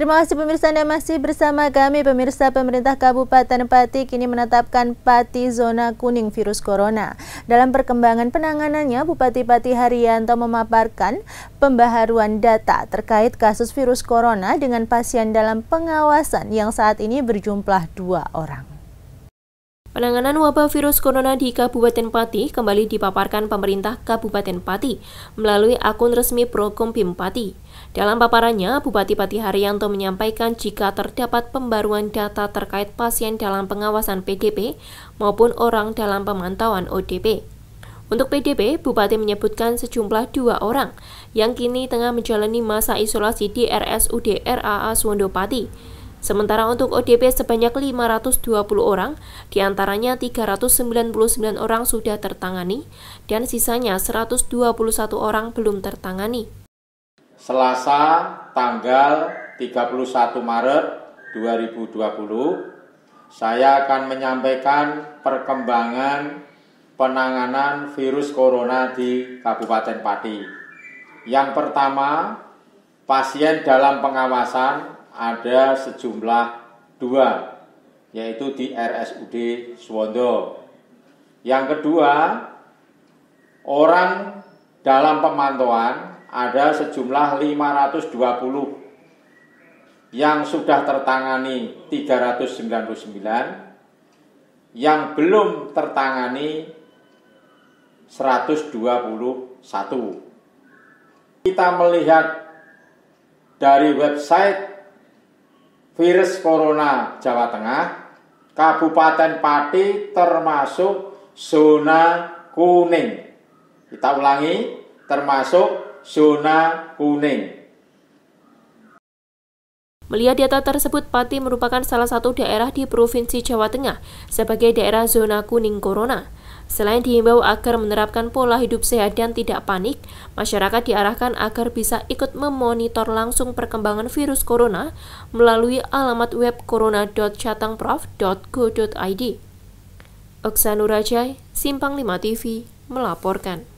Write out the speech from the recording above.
Terima kasih pemirsa Anda masih bersama kami. Pemirsa pemerintah Kabupaten Pati kini menetapkan Pati zona kuning virus corona. Dalam perkembangan penanganannya, Bupati Pati Haryanto memaparkan pembaharuan data terkait kasus virus corona dengan pasien dalam pengawasan yang saat ini berjumlah dua orang. Penanganan wabah virus corona di Kabupaten Pati kembali dipaparkan pemerintah Kabupaten Pati melalui akun resmi Prokompim Pati. Dalam paparannya, Bupati Pati Haryanto menyampaikan jika terdapat pembaruan data terkait pasien dalam pengawasan PDP maupun orang dalam pemantauan ODP. Untuk PDP, Bupati menyebutkan sejumlah dua orang yang kini tengah menjalani masa isolasi di RSUD RAA Suwendopati. Pati. Sementara untuk ODP sebanyak 520 orang, diantaranya 399 orang sudah tertangani dan sisanya 121 orang belum tertangani. Selasa tanggal 31 Maret 2020, saya akan menyampaikan perkembangan penanganan virus corona di Kabupaten Pati. Yang pertama, pasien dalam pengawasan ada sejumlah dua, yaitu di RSUD Suwondo. Yang kedua, orang dalam pemantauan ada sejumlah 520 yang sudah tertangani 399, yang belum tertangani 121. Kita melihat dari website virus corona Jawa Tengah, Kabupaten Pati termasuk zona kuning. Kita ulangi, termasuk zona kuning. Melihat data tersebut, Pati merupakan salah satu daerah di Provinsi Jawa Tengah sebagai daerah zona kuning corona. Selain dihimbau agar menerapkan pola hidup sehat dan tidak panik, masyarakat diarahkan agar bisa ikut memonitor langsung perkembangan virus corona melalui alamat web corona.catangprof.go.id. Oksanurajai, Simpang 5 TV, melaporkan.